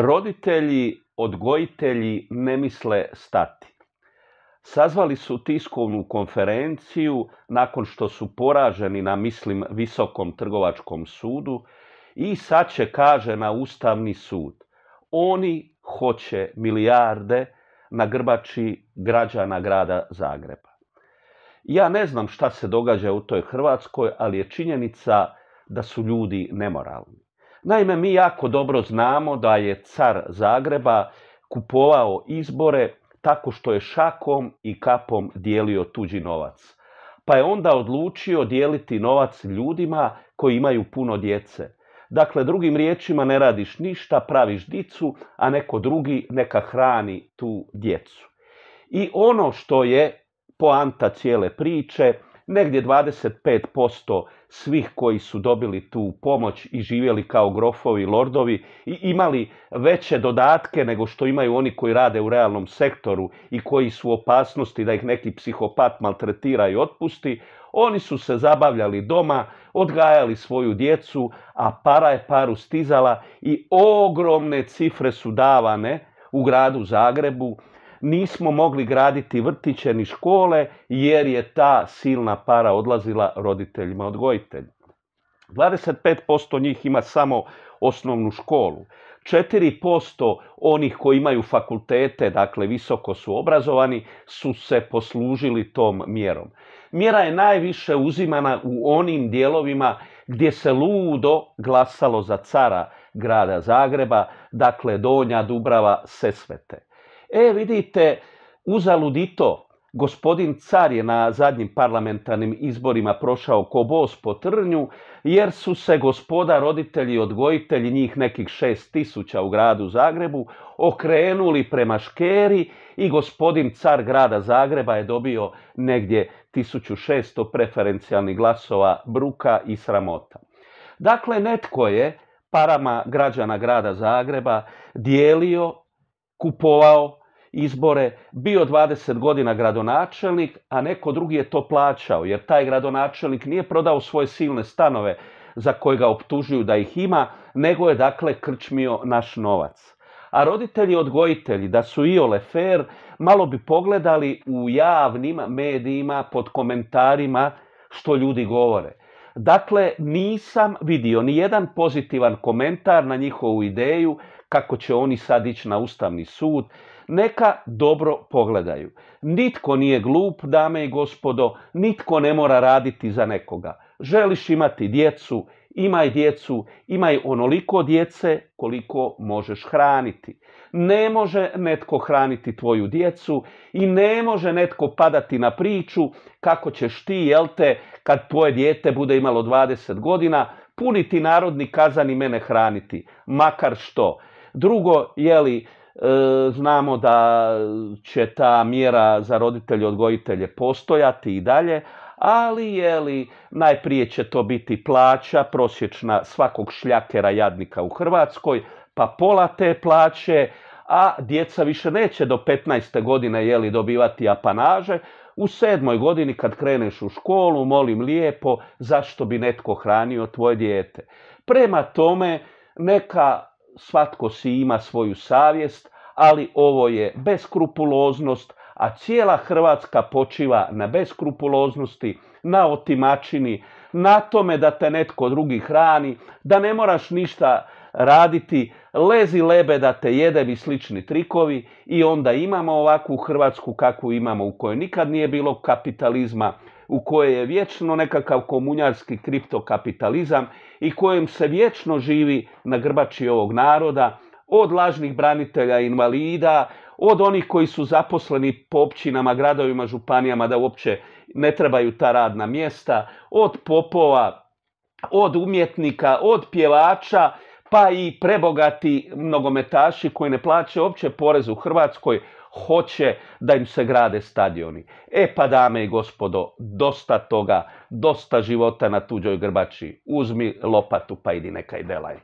Roditelji, odgojitelji ne misle stati. Sazvali su tiskovnu konferenciju nakon što su poraženi na mislim Visokom trgovačkom sudu i sad će kaže na Ustavni sud. Oni hoće milijarde na grbači građana grada Zagreba. Ja ne znam šta se događa u toj Hrvatskoj, ali je činjenica da su ljudi nemoralni. Naime, mi jako dobro znamo da je car Zagreba kupovao izbore tako što je šakom i kapom dijelio tuđi novac. Pa je onda odlučio dijeliti novac ljudima koji imaju puno djece. Dakle, drugim riječima ne radiš ništa, praviš dicu, a neko drugi neka hrani tu djecu. I ono što je poanta cijele priče negdje 25% svih koji su dobili tu pomoć i živjeli kao grofovi lordovi i imali veće dodatke nego što imaju oni koji rade u realnom sektoru i koji su u opasnosti da ih neki psihopat maltretira i otpusti, oni su se zabavljali doma, odgajali svoju djecu, a para je paru stizala i ogromne cifre su davane u gradu Zagrebu nismo mogli graditi vrtiće ni škole jer je ta silna para odlazila roditeljima odgojiteljima. 25% njih ima samo osnovnu školu. 4% onih koji imaju fakultete, dakle visoko su obrazovani, su se poslužili tom mjerom. Mjera je najviše uzimana u onim dijelovima gdje se ludo glasalo za cara grada Zagreba, dakle Donja Dubrava Sesvete. E, vidite, uzalud i to. Gospodin car je na zadnjim parlamentarnim izborima prošao ko bos po trnju, jer su se gospoda roditelji i odgojitelji, njih nekih šest tisuća u gradu Zagrebu, okrenuli prema Škeri i gospodin car grada Zagreba je dobio negdje 1600 preferencijalnih glasova bruka i sramota. Dakle, netko je parama građana grada Zagreba dijelio, kupovao, izbore, bio 20 godina gradonačelnik, a neko drugi je to plaćao, jer taj gradonačelnik nije prodao svoje silne stanove za koje ga optužuju da ih ima, nego je dakle krčmio naš novac. A roditelji i odgojitelji, da su i ole malo bi pogledali u javnim medijima pod komentarima što ljudi govore. Dakle, nisam vidio ni jedan pozitivan komentar na njihovu ideju kako će oni sad ići na Ustavni sud, neka dobro pogledaju. Nitko nije glup, dame i gospodo, nitko ne mora raditi za nekoga. Želiš imati djecu, imaj djecu, imaj onoliko djece koliko možeš hraniti. Ne može netko hraniti tvoju djecu i ne može netko padati na priču kako ćeš ti, jel te, kad tvoje dijete bude imalo 20 godina, puniti narodni kazan i mene hraniti, makar što. Drugo, jeli, E, znamo da će ta mjera za roditelje odgojitelje postojati i dalje, ali je li najprije će to biti plaća prosječna svakog šljakera jadnika u Hrvatskoj, pa pola te plaće, a djeca više neće do 15. godine jeli, dobivati apanaže. U sedmoj godini kad kreneš u školu, molim lijepo, zašto bi netko hranio tvoje dijete. Prema tome, neka svatko si ima svoju savjest, ali ovo je beskrupuloznost, a cijela Hrvatska počiva na beskrupuloznosti, na otimačini, na tome da te netko drugi hrani, da ne moraš ništa raditi, lezi lebe da te jede i slični trikovi i onda imamo ovakvu Hrvatsku kakvu imamo u kojoj nikad nije bilo kapitalizma, u kojoj je vječno nekakav komunjarski kriptokapitalizam i kojem se vječno živi na grbači ovog naroda, od lažnih branitelja invalida, od onih koji su zaposleni po općinama, gradovima, županijama da uopće ne trebaju ta radna mjesta, od popova, od umjetnika, od pjevača, pa i prebogati mnogometaši koji ne plaće uopće porez u Hrvatskoj, hoće da im se grade stadioni. E pa dame i gospodo, dosta toga, dosta života na tuđoj grbači. Uzmi lopatu pa idi nekaj delaj.